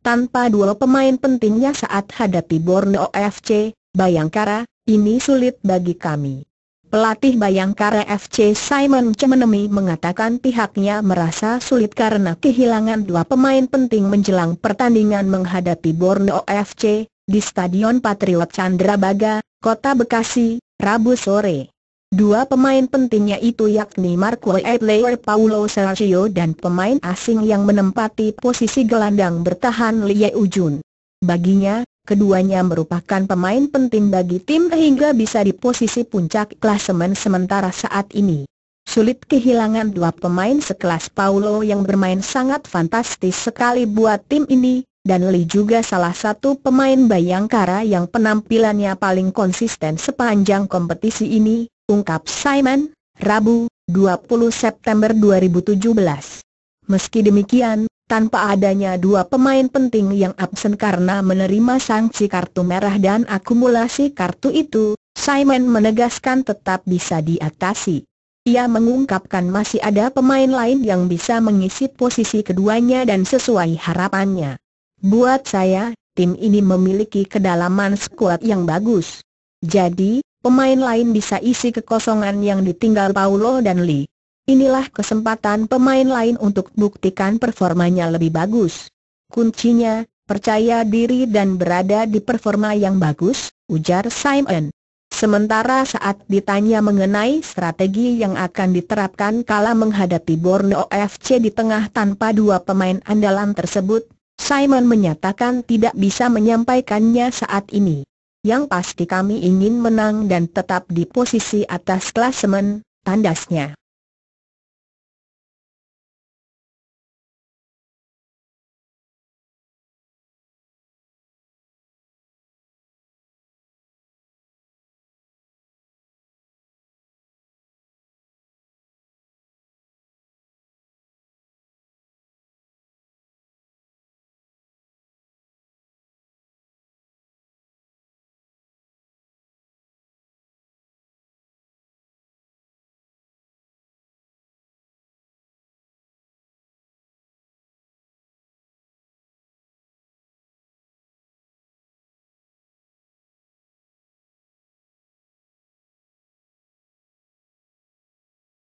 tanpa dua pemain pentingnya saat hadapi Borneo FC, Bayangkara, ini sulit bagi kami. Pelatih Bayangkara FC Simon Cemenemi mengatakan pihaknya merasa sulit karena kehilangan dua pemain penting menjelang pertandingan menghadapi Borneo FC, di Stadion Patriot Candrabaga, Kota Bekasi, Rabu sore. Dua pemain pentingnya itu yakni Marco E. Paulo Sergio dan pemain asing yang menempati posisi gelandang bertahan Lie Ujun. Baginya, keduanya merupakan pemain penting bagi tim hingga bisa di posisi puncak klasemen sementara saat ini. Sulit kehilangan dua pemain sekelas Paulo yang bermain sangat fantastis sekali buat tim ini, dan Lee juga salah satu pemain Bayangkara yang penampilannya paling konsisten sepanjang kompetisi ini, ungkap Simon, Rabu, 20 September 2017. Meski demikian, tanpa adanya dua pemain penting yang absen karena menerima sanksi kartu merah dan akumulasi kartu itu, Simon menegaskan tetap bisa diatasi. Ia mengungkapkan masih ada pemain lain yang bisa mengisi posisi keduanya dan sesuai harapannya. Buat saya, tim ini memiliki kedalaman skuad yang bagus. Jadi, pemain lain bisa isi kekosongan yang ditinggal Paulo dan Lee. Inilah kesempatan pemain lain untuk buktikan performanya lebih bagus. Kuncinya, percaya diri dan berada di performa yang bagus, ujar Simon. Sementara saat ditanya mengenai strategi yang akan diterapkan kala menghadapi Borneo FC di tengah tanpa dua pemain andalan tersebut, Simon menyatakan tidak bisa menyampaikannya saat ini yang pasti kami ingin menang dan tetap di posisi atas klasemen, tandasnya.